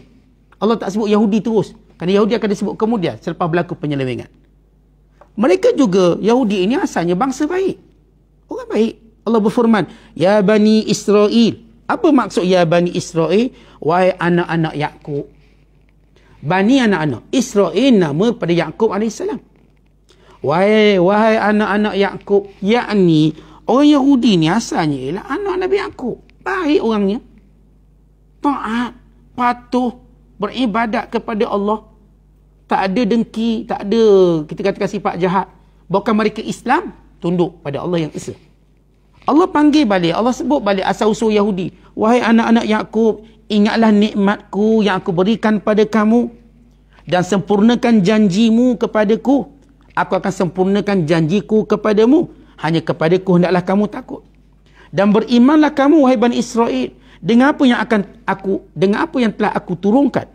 Allah tak sebut Yahudi terus. Kerana Yahudi akan disebut kemudian selepas berlaku penyelewengan. Mereka juga Yahudi ini asalnya bangsa baik. Orang baik. Allah berfirman, "Ya bani Israel." Apa maksud ya bani Israel? Wahai anak-anak Yakub. Bani anak-anak. Israel nama pada Yakub alaihissalam. Wahai wahai anak-anak Yakub, yakni orang Yahudi ni asalnya ialah anak Nabi Yakub. Baik orangnya. Taat, patuh, beribadat kepada Allah tak ada dengki, tak ada kita katakan sifat jahat. Bukan mereka Islam, tunduk pada Allah yang Esa. Allah panggil balik, Allah sebut balik asal-usul Yahudi. Wahai anak-anak Yakub, ingatlah nikmatku yang aku berikan pada kamu dan sempurnakan janjimu kepadaku. Aku akan sempurnakan janjiku kepadamu. Hanya kepadaku hendaklah kamu takut. Dan berimanlah kamu, wahai Bani Israel, dengan apa yang akan aku dengan apa yang telah aku turunkan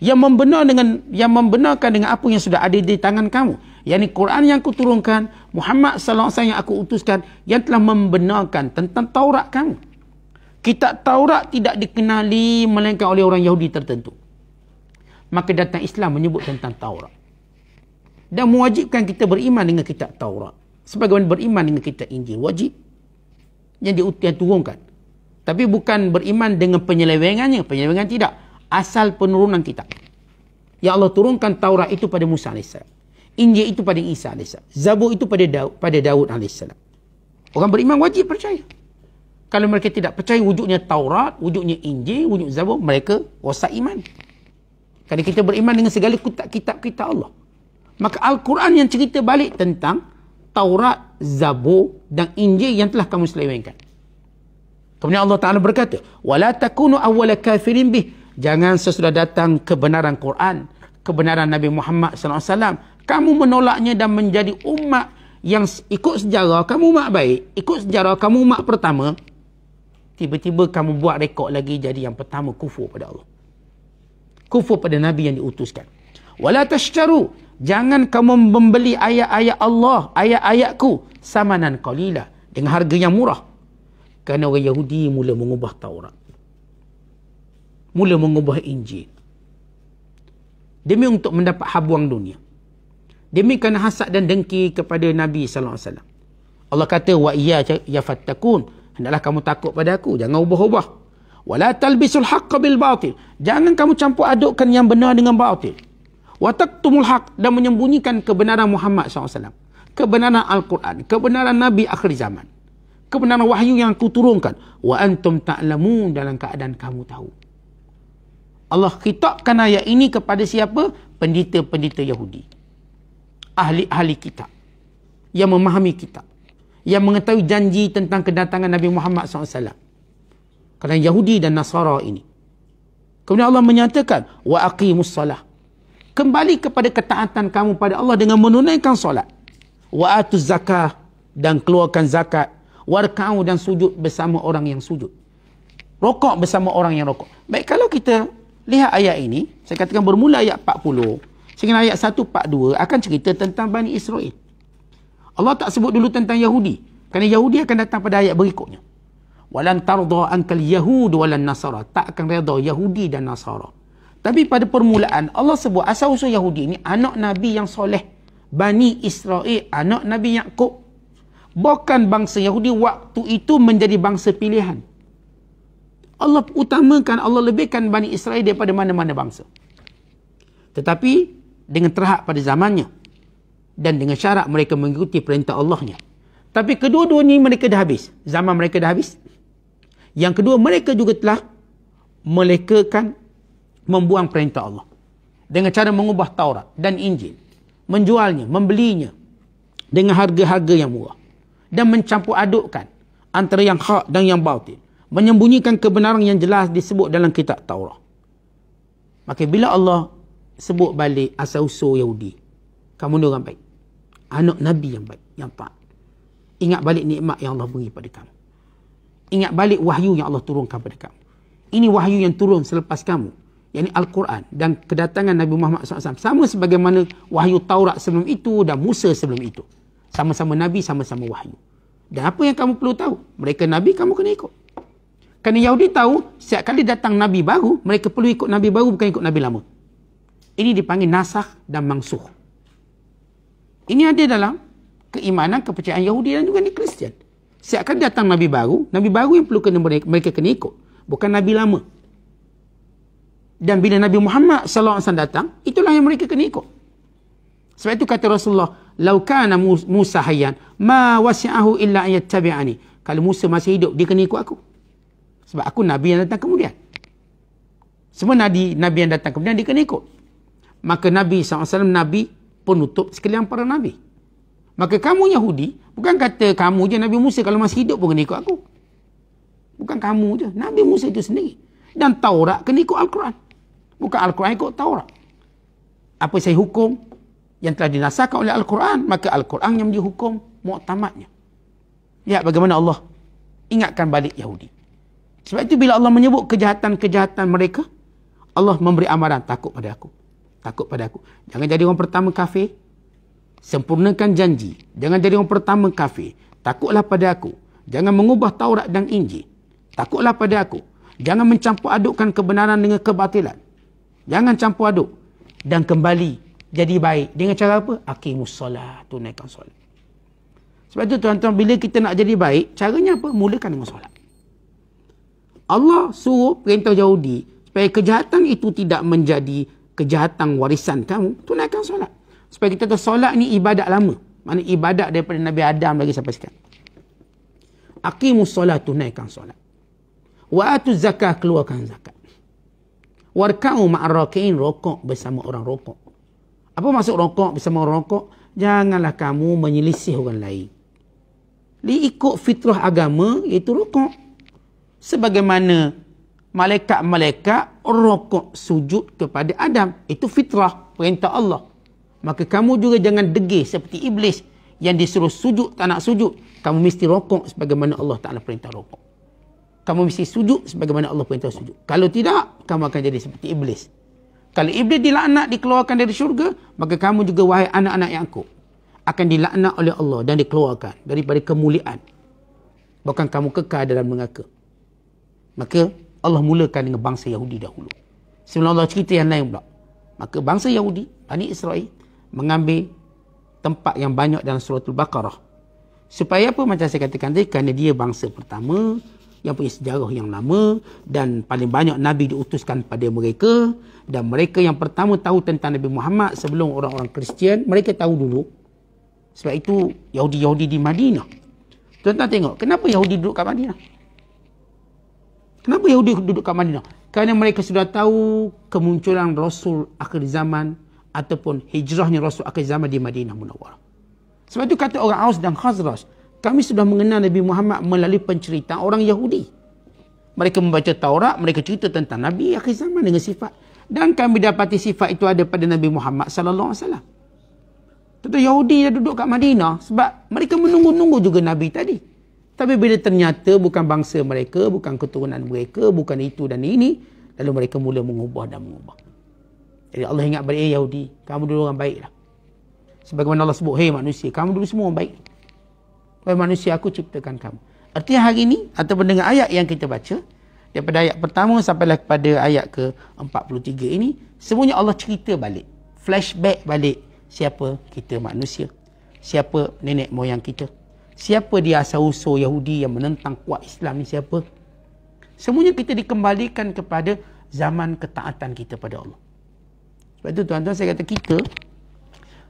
yang membenar dengan yang membenarkan dengan apa yang sudah ada di tangan kamu yakni Quran yang aku turunkan Muhammad sallallahu alaihi wasallam yang aku utuskan yang telah membenarkan tentang Taurat kamu kitab Taurat tidak dikenali melainkan oleh orang Yahudi tertentu maka datang Islam menyebut tentang Taurat dan mewajibkan kita beriman dengan kitab Taurat sebagaimana beriman dengan kitab Injil wajib yang diutiakan turunkan tapi bukan beriman dengan penyelewengannya penyelewengan tidak asal penurunan kita. Ya Allah turunkan Taurat itu pada Musa AS. Injil itu pada Isa AS. Zabur itu pada Daud, pada Daud AS. Orang beriman wajib percaya. Kalau mereka tidak percaya wujudnya Taurat, wujudnya Injil, wujud Zabur, mereka rosak iman. Kerana kita beriman dengan segala kitab-kitab kita Allah. Maka Al-Quran yang cerita balik tentang Taurat, Zabur dan Injil yang telah kamu selewengkan. Kemudian Allah Ta'ala berkata, وَلَا تَكُونُ أَوَّلَ كَافِرٍ بِهِ Jangan sesudah datang kebenaran Quran, kebenaran Nabi Muhammad sallallahu alaihi wasallam, kamu menolaknya dan menjadi umat yang ikut sejarah kamu umat baik, ikut sejarah kamu umat pertama, tiba-tiba kamu buat rekod lagi jadi yang pertama kufur pada Allah. Kufur pada nabi yang diutuskan. Wala tashtaru, jangan kamu membeli ayat-ayat Allah, ayat-ayatku samanan qalila dengan harga yang murah. Kerana orang Yahudi mula mengubah Taurat mula mengubah Injil. Demi untuk mendapat habuang dunia. Demi kerana hasad dan dengki kepada Nabi sallallahu alaihi wasallam. Allah kata wa iya ya fattakun hendaklah kamu takut pada aku jangan ubah-ubah wala talbisul haqqo bil batil jangan kamu campur adukkan yang benar dengan batil wa taktumul haq dan menyembunyikan kebenaran Muhammad SAW kebenaran Al-Quran kebenaran Nabi akhir zaman kebenaran wahyu yang aku turunkan wa antum ta'lamun dalam keadaan kamu tahu Allah kitabkan ayat ini kepada siapa? Pendita-pendita Yahudi. Ahli-ahli kita Yang memahami kita, Yang mengetahui janji tentang kedatangan Nabi Muhammad SAW. Kerana Yahudi dan Nasara ini. Kemudian Allah menyatakan, Wa aqimus salah. Kembali kepada ketaatan kamu pada Allah dengan menunaikan solat. Wa atuz zakah. Dan keluarkan zakat. Warka'u dan sujud bersama orang yang sujud. Rokok bersama orang yang rokok. Baik, kalau kita lihat ayat ini, saya katakan bermula ayat 40, sehingga ayat 142 akan cerita tentang Bani Israel. Allah tak sebut dulu tentang Yahudi. Kerana Yahudi akan datang pada ayat berikutnya. Walan tardha ankal yahud walan nasara. Tak akan redha Yahudi dan Nasara. Tapi pada permulaan Allah sebut asal usul Yahudi ini anak Nabi yang soleh. Bani Israel, anak Nabi Yaakob. Bukan bangsa Yahudi waktu itu menjadi bangsa pilihan. Allah utamakan, Allah lebihkan Bani Israel daripada mana-mana bangsa. Tetapi, dengan terhad pada zamannya. Dan dengan syarat mereka mengikuti perintah Allahnya. Tapi kedua-dua ni mereka dah habis. Zaman mereka dah habis. Yang kedua, mereka juga telah melekakan, membuang perintah Allah. Dengan cara mengubah Taurat dan Injil. Menjualnya, membelinya dengan harga-harga yang murah. Dan mencampur adukkan antara yang hak dan yang batin menyembunyikan kebenaran yang jelas disebut dalam kitab Taurat. Maka bila Allah sebut balik asal-usul Yahudi, kamu orang baik. Anak Nabi yang baik, yang taat. Ingat balik nikmat yang Allah beri pada kamu. Ingat balik wahyu yang Allah turunkan pada kamu. Ini wahyu yang turun selepas kamu. Yang ini Al-Quran dan kedatangan Nabi Muhammad SAW. Sama sebagaimana wahyu Taurat sebelum itu dan Musa sebelum itu. Sama-sama Nabi, sama-sama wahyu. Dan apa yang kamu perlu tahu? Mereka Nabi, kamu kena ikut. Kerana Yahudi tahu, setiap kali datang Nabi baru, mereka perlu ikut Nabi baru bukan ikut Nabi lama. Ini dipanggil nasah dan mangsuh. Ini ada dalam keimanan, kepercayaan Yahudi dan juga ni Kristian. Setiap kali datang Nabi baru, Nabi baru yang perlu kena mereka, mereka kena ikut. Bukan Nabi lama. Dan bila Nabi Muhammad SAW datang, itulah yang mereka kena ikut. Sebab itu kata Rasulullah, Lau kana Musa hayyan, ma wasi'ahu illa ayat tabi'ani. Kalau Musa masih hidup, dia kena ikut aku. Sebab aku Nabi yang datang kemudian. Semua Nabi, Nabi yang datang kemudian, dia kena ikut. Maka Nabi SAW, Nabi penutup sekalian para Nabi. Maka kamu Yahudi, bukan kata kamu je Nabi Musa kalau masih hidup pun kena ikut aku. Bukan kamu je, Nabi Musa itu sendiri. Dan Taurat kena ikut Al-Quran. Bukan Al-Quran ikut Taurat. Apa saya hukum yang telah dinasakan oleh Al-Quran, maka Al-Quran yang dihukum hukum muktamadnya. Ya bagaimana Allah ingatkan balik Yahudi. Sebab itu bila Allah menyebut kejahatan-kejahatan mereka, Allah memberi amaran, takut pada aku. Takut pada aku. Jangan jadi orang pertama kafir. Sempurnakan janji. Jangan jadi orang pertama kafir. Takutlah pada aku. Jangan mengubah Taurat dan Injil. Takutlah pada aku. Jangan mencampur adukkan kebenaran dengan kebatilan. Jangan campur aduk. Dan kembali jadi baik. Dengan cara apa? Akimus solat. Tunaikan solat. Sebab itu tuan-tuan, bila kita nak jadi baik, caranya apa? Mulakan dengan solat. Allah suruh perintah Yahudi supaya kejahatan itu tidak menjadi kejahatan warisan kamu, tunaikan solat. Supaya kita tahu solat ni ibadat lama. Mana ibadat daripada Nabi Adam lagi sampai sekarang. Aqimus solat, tunaikan solat. Wa atu zakah, keluarkan zakat. Warka'u ma'arraka'in, rokok bersama orang rokok. Apa maksud rokok bersama orang rokok? Janganlah kamu menyelisih orang lain. ikut fitrah agama, itu rokok sebagaimana malaikat-malaikat rokok sujud kepada Adam. Itu fitrah perintah Allah. Maka kamu juga jangan degih seperti iblis yang disuruh sujud tak nak sujud. Kamu mesti rokok sebagaimana Allah Ta'ala perintah rokok. Kamu mesti sujud sebagaimana Allah perintah sujud. Kalau tidak, kamu akan jadi seperti iblis. Kalau iblis dilaknat, dikeluarkan dari syurga, maka kamu juga wahai anak-anak yang aku akan dilaknat oleh Allah dan dikeluarkan daripada kemuliaan. Bukan kamu kekal dalam mengaku. Maka Allah mulakan dengan bangsa Yahudi dahulu. Sebelum Allah cerita yang lain pula. Maka bangsa Yahudi, Bani Israel, mengambil tempat yang banyak dalam suratul Baqarah. Supaya apa macam saya katakan tadi, kerana dia bangsa pertama yang punya sejarah yang lama dan paling banyak Nabi diutuskan pada mereka dan mereka yang pertama tahu tentang Nabi Muhammad sebelum orang-orang Kristian, mereka tahu dulu. Sebab itu Yahudi-Yahudi di Madinah. Tuan-tuan tengok, kenapa Yahudi duduk kat Madinah? Kenapa Yahudi duduk kat Madinah? Kerana mereka sudah tahu kemunculan Rasul akhir zaman ataupun hijrahnya Rasul akhir zaman di Madinah Munawwarah. Sebab itu kata orang Aus dan Khazraj, kami sudah mengenal Nabi Muhammad melalui pencerita orang Yahudi. Mereka membaca Taurat, mereka cerita tentang Nabi akhir zaman dengan sifat. Dan kami dapati sifat itu ada pada Nabi Muhammad Sallallahu Alaihi Wasallam. Tentu Yahudi dah duduk kat Madinah sebab mereka menunggu-nunggu juga Nabi tadi. Tapi bila ternyata bukan bangsa mereka, bukan keturunan mereka, bukan itu dan ini, lalu mereka mula mengubah dan mengubah. Jadi Allah ingat pada eh, Yahudi, kamu dulu orang baiklah. Sebagaimana Allah sebut, hey manusia, kamu dulu semua orang baik. Hei manusia, aku ciptakan kamu. Artinya hari ini, atau dengan ayat yang kita baca, daripada ayat pertama sampai kepada ayat ke-43 ini, semuanya Allah cerita balik. Flashback balik siapa kita manusia. Siapa nenek moyang kita. Siapa dia asal-usul Yahudi yang menentang kuat Islam ni siapa? Semuanya kita dikembalikan kepada zaman ketaatan kita pada Allah. Sebab tu tuan-tuan saya kata kita,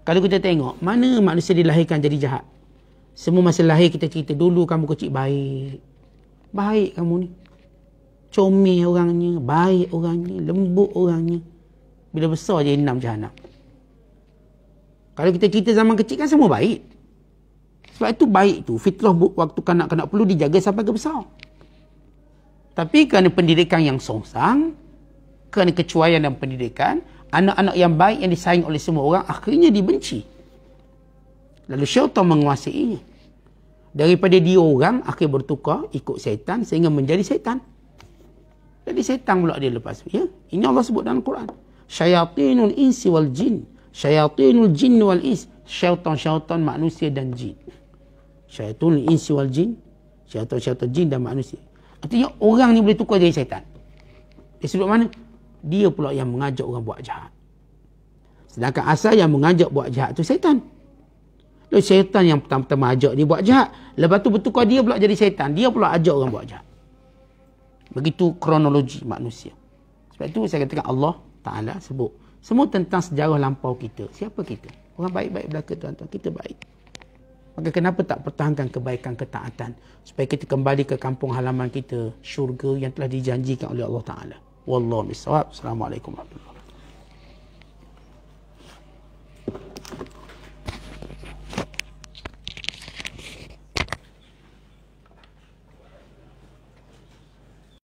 kalau kita tengok mana manusia dilahirkan jadi jahat. Semua masa lahir kita cerita dulu kamu kecil baik. Baik kamu ni. Comel orangnya, baik orangnya, lembut orangnya. Bila besar je enam jahat. nak. Kalau kita cerita zaman kecil kan semua baik. Sebab itu baik tu. Fitrah waktu kanak-kanak perlu dijaga sampai ke besar. Tapi kerana pendidikan yang songsang, kerana kecuaian dan pendidikan, anak-anak yang baik yang disayang oleh semua orang akhirnya dibenci. Lalu syaitan menguasainya. Daripada dia orang akhir bertukar ikut syaitan sehingga menjadi syaitan. Jadi syaitan pula dia lepas. Ya? Ini Allah sebut dalam Quran. Syaitinul insi wal jin. Syaitinul jin wal is. Syaitan-syaitan manusia dan jin syaitun insi wal jin syaitan syaitan jin dan manusia artinya orang ni boleh tukar jadi syaitan dia sudut mana dia pula yang mengajak orang buat jahat sedangkan asal yang mengajak buat jahat tu syaitan Lalu syaitan yang pertama-tama ajak dia buat jahat. Lepas tu bertukar dia pula jadi syaitan. Dia pula ajak orang buat jahat. Begitu kronologi manusia. Sebab tu saya katakan Allah Ta'ala sebut. Semua tentang sejarah lampau kita. Siapa kita? Orang baik-baik belaka tuan-tuan. Kita -baik Maka kenapa tak pertahankan kebaikan ketaatan supaya kita kembali ke kampung halaman kita, syurga yang telah dijanjikan oleh Allah Taala. Wallahu a'lam. Assalamualaikum warahmatullahi.